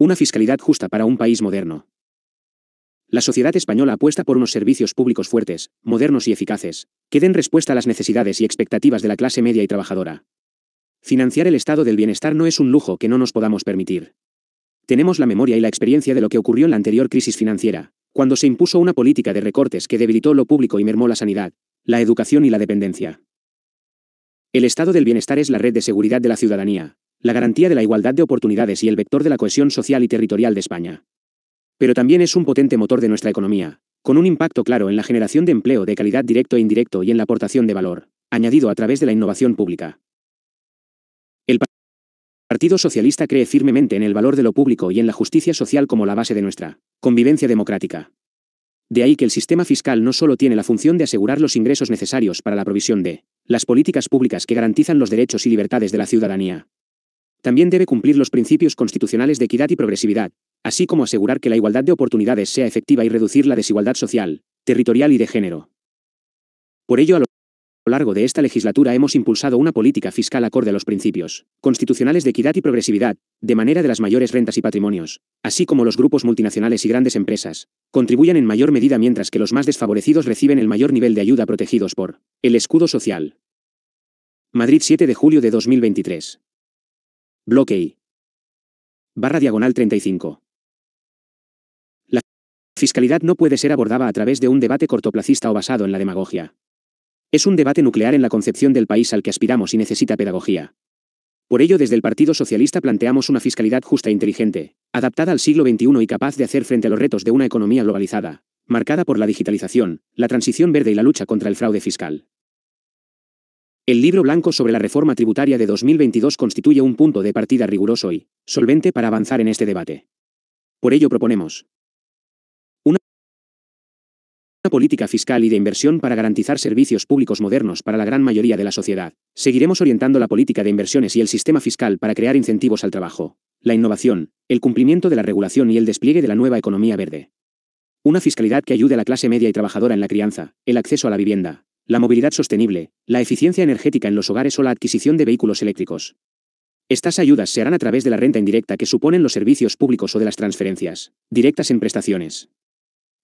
Una fiscalidad justa para un país moderno. La sociedad española apuesta por unos servicios públicos fuertes, modernos y eficaces, que den respuesta a las necesidades y expectativas de la clase media y trabajadora. Financiar el estado del bienestar no es un lujo que no nos podamos permitir. Tenemos la memoria y la experiencia de lo que ocurrió en la anterior crisis financiera, cuando se impuso una política de recortes que debilitó lo público y mermó la sanidad, la educación y la dependencia. El estado del bienestar es la red de seguridad de la ciudadanía, la garantía de la igualdad de oportunidades y el vector de la cohesión social y territorial de España. Pero también es un potente motor de nuestra economía, con un impacto claro en la generación de empleo de calidad directo e indirecto y en la aportación de valor, añadido a través de la innovación pública. El Partido Socialista cree firmemente en el valor de lo público y en la justicia social como la base de nuestra convivencia democrática. De ahí que el sistema fiscal no solo tiene la función de asegurar los ingresos necesarios para la provisión de las políticas públicas que garantizan los derechos y libertades de la ciudadanía, también debe cumplir los principios constitucionales de equidad y progresividad, así como asegurar que la igualdad de oportunidades sea efectiva y reducir la desigualdad social, territorial y de género. Por ello, a lo largo de esta legislatura hemos impulsado una política fiscal acorde a los principios constitucionales de equidad y progresividad, de manera de las mayores rentas y patrimonios, así como los grupos multinacionales y grandes empresas, contribuyan en mayor medida mientras que los más desfavorecidos reciben el mayor nivel de ayuda protegidos por el escudo social. Madrid 7 de julio de 2023. Bloque Barra diagonal 35. La fiscalidad no puede ser abordada a través de un debate cortoplacista o basado en la demagogia. Es un debate nuclear en la concepción del país al que aspiramos y necesita pedagogía. Por ello, desde el Partido Socialista planteamos una fiscalidad justa e inteligente, adaptada al siglo XXI y capaz de hacer frente a los retos de una economía globalizada, marcada por la digitalización, la transición verde y la lucha contra el fraude fiscal. El libro blanco sobre la reforma tributaria de 2022 constituye un punto de partida riguroso y solvente para avanzar en este debate. Por ello proponemos una política fiscal y de inversión para garantizar servicios públicos modernos para la gran mayoría de la sociedad. Seguiremos orientando la política de inversiones y el sistema fiscal para crear incentivos al trabajo, la innovación, el cumplimiento de la regulación y el despliegue de la nueva economía verde. Una fiscalidad que ayude a la clase media y trabajadora en la crianza, el acceso a la vivienda, la movilidad sostenible, la eficiencia energética en los hogares o la adquisición de vehículos eléctricos. Estas ayudas se harán a través de la renta indirecta que suponen los servicios públicos o de las transferencias, directas en prestaciones.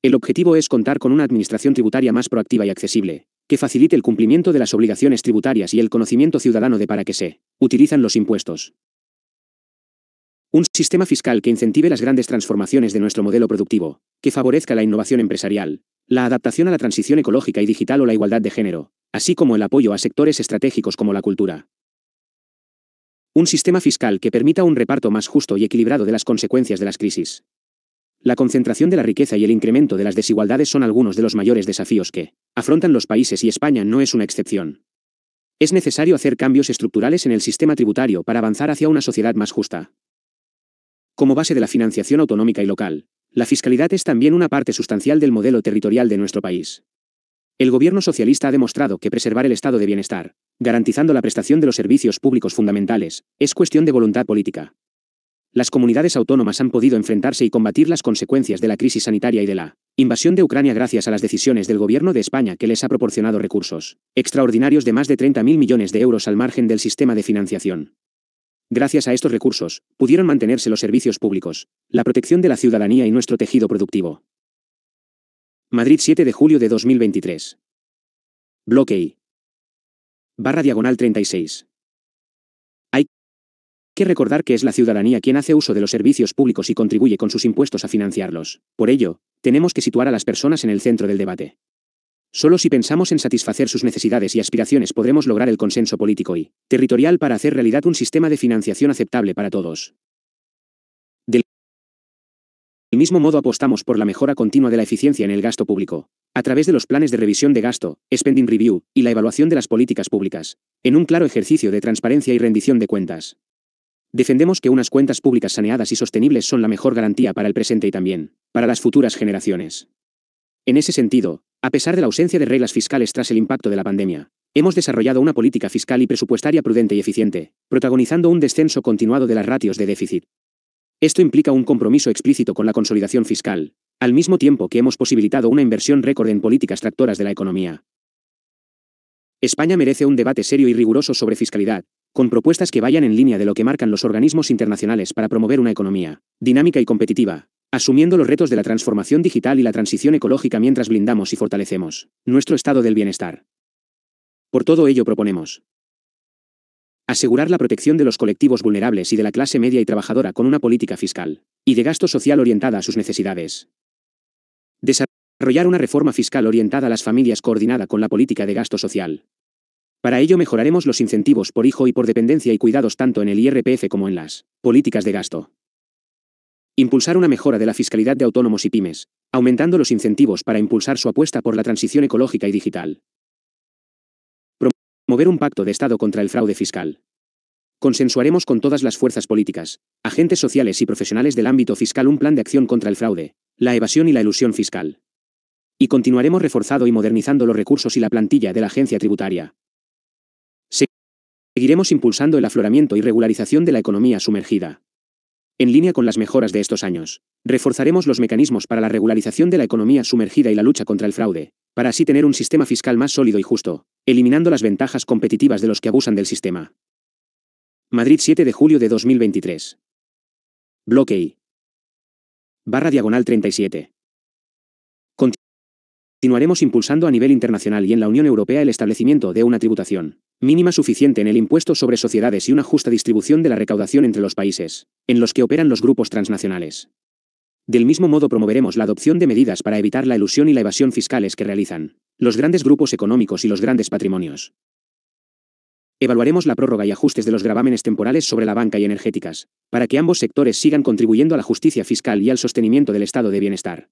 El objetivo es contar con una administración tributaria más proactiva y accesible, que facilite el cumplimiento de las obligaciones tributarias y el conocimiento ciudadano de para qué se utilizan los impuestos. Un sistema fiscal que incentive las grandes transformaciones de nuestro modelo productivo, que favorezca la innovación empresarial, la adaptación a la transición ecológica y digital o la igualdad de género, así como el apoyo a sectores estratégicos como la cultura. Un sistema fiscal que permita un reparto más justo y equilibrado de las consecuencias de las crisis. La concentración de la riqueza y el incremento de las desigualdades son algunos de los mayores desafíos que afrontan los países y España no es una excepción. Es necesario hacer cambios estructurales en el sistema tributario para avanzar hacia una sociedad más justa. Como base de la financiación autonómica y local, la fiscalidad es también una parte sustancial del modelo territorial de nuestro país. El gobierno socialista ha demostrado que preservar el estado de bienestar, garantizando la prestación de los servicios públicos fundamentales, es cuestión de voluntad política. Las comunidades autónomas han podido enfrentarse y combatir las consecuencias de la crisis sanitaria y de la invasión de Ucrania gracias a las decisiones del gobierno de España que les ha proporcionado recursos extraordinarios de más de 30.000 millones de euros al margen del sistema de financiación. Gracias a estos recursos, pudieron mantenerse los servicios públicos, la protección de la ciudadanía y nuestro tejido productivo. Madrid 7 de julio de 2023. Bloque I. Barra diagonal 36. Hay que recordar que es la ciudadanía quien hace uso de los servicios públicos y contribuye con sus impuestos a financiarlos. Por ello, tenemos que situar a las personas en el centro del debate. Solo si pensamos en satisfacer sus necesidades y aspiraciones podremos lograr el consenso político y territorial para hacer realidad un sistema de financiación aceptable para todos. Del mismo modo apostamos por la mejora continua de la eficiencia en el gasto público, a través de los planes de revisión de gasto, spending review, y la evaluación de las políticas públicas, en un claro ejercicio de transparencia y rendición de cuentas. Defendemos que unas cuentas públicas saneadas y sostenibles son la mejor garantía para el presente y también, para las futuras generaciones. En ese sentido, a pesar de la ausencia de reglas fiscales tras el impacto de la pandemia, hemos desarrollado una política fiscal y presupuestaria prudente y eficiente, protagonizando un descenso continuado de las ratios de déficit. Esto implica un compromiso explícito con la consolidación fiscal, al mismo tiempo que hemos posibilitado una inversión récord en políticas tractoras de la economía. España merece un debate serio y riguroso sobre fiscalidad, con propuestas que vayan en línea de lo que marcan los organismos internacionales para promover una economía dinámica y competitiva, asumiendo los retos de la transformación digital y la transición ecológica mientras blindamos y fortalecemos nuestro estado del bienestar. Por todo ello proponemos asegurar la protección de los colectivos vulnerables y de la clase media y trabajadora con una política fiscal y de gasto social orientada a sus necesidades. Desarrollar una reforma fiscal orientada a las familias coordinada con la política de gasto social, para ello mejoraremos los incentivos por hijo y por dependencia y cuidados tanto en el IRPF como en las políticas de gasto. Impulsar una mejora de la fiscalidad de autónomos y pymes, aumentando los incentivos para impulsar su apuesta por la transición ecológica y digital. Promover un pacto de Estado contra el fraude fiscal. Consensuaremos con todas las fuerzas políticas, agentes sociales y profesionales del ámbito fiscal un plan de acción contra el fraude, la evasión y la ilusión fiscal. Y continuaremos reforzado y modernizando los recursos y la plantilla de la agencia tributaria, Seguiremos impulsando el afloramiento y regularización de la economía sumergida. En línea con las mejoras de estos años, reforzaremos los mecanismos para la regularización de la economía sumergida y la lucha contra el fraude, para así tener un sistema fiscal más sólido y justo, eliminando las ventajas competitivas de los que abusan del sistema. Madrid 7 de julio de 2023. Bloque Barra diagonal 37 continuaremos impulsando a nivel internacional y en la Unión Europea el establecimiento de una tributación mínima suficiente en el impuesto sobre sociedades y una justa distribución de la recaudación entre los países en los que operan los grupos transnacionales. Del mismo modo promoveremos la adopción de medidas para evitar la ilusión y la evasión fiscales que realizan los grandes grupos económicos y los grandes patrimonios. Evaluaremos la prórroga y ajustes de los gravámenes temporales sobre la banca y energéticas, para que ambos sectores sigan contribuyendo a la justicia fiscal y al sostenimiento del estado de bienestar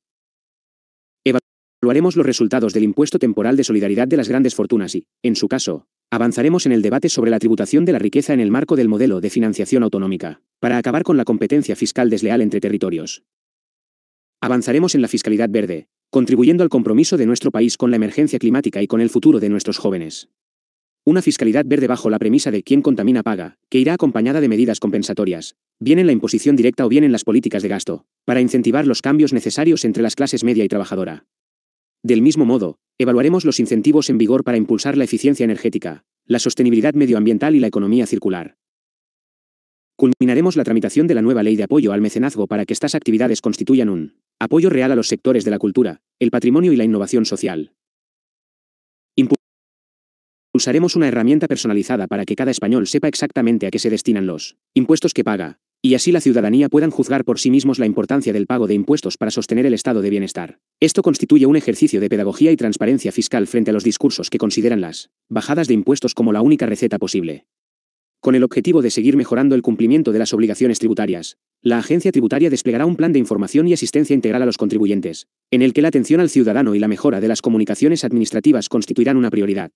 lo haremos los resultados del impuesto temporal de solidaridad de las grandes fortunas y, en su caso, avanzaremos en el debate sobre la tributación de la riqueza en el marco del modelo de financiación autonómica, para acabar con la competencia fiscal desleal entre territorios. Avanzaremos en la fiscalidad verde, contribuyendo al compromiso de nuestro país con la emergencia climática y con el futuro de nuestros jóvenes. Una fiscalidad verde bajo la premisa de quien contamina paga, que irá acompañada de medidas compensatorias, bien en la imposición directa o bien en las políticas de gasto, para incentivar los cambios necesarios entre las clases media y trabajadora. Del mismo modo, evaluaremos los incentivos en vigor para impulsar la eficiencia energética, la sostenibilidad medioambiental y la economía circular. Culminaremos la tramitación de la nueva ley de apoyo al mecenazgo para que estas actividades constituyan un apoyo real a los sectores de la cultura, el patrimonio y la innovación social. Usaremos una herramienta personalizada para que cada español sepa exactamente a qué se destinan los impuestos que paga, y así la ciudadanía puedan juzgar por sí mismos la importancia del pago de impuestos para sostener el estado de bienestar. Esto constituye un ejercicio de pedagogía y transparencia fiscal frente a los discursos que consideran las bajadas de impuestos como la única receta posible. Con el objetivo de seguir mejorando el cumplimiento de las obligaciones tributarias, la agencia tributaria desplegará un plan de información y asistencia integral a los contribuyentes, en el que la atención al ciudadano y la mejora de las comunicaciones administrativas constituirán una prioridad.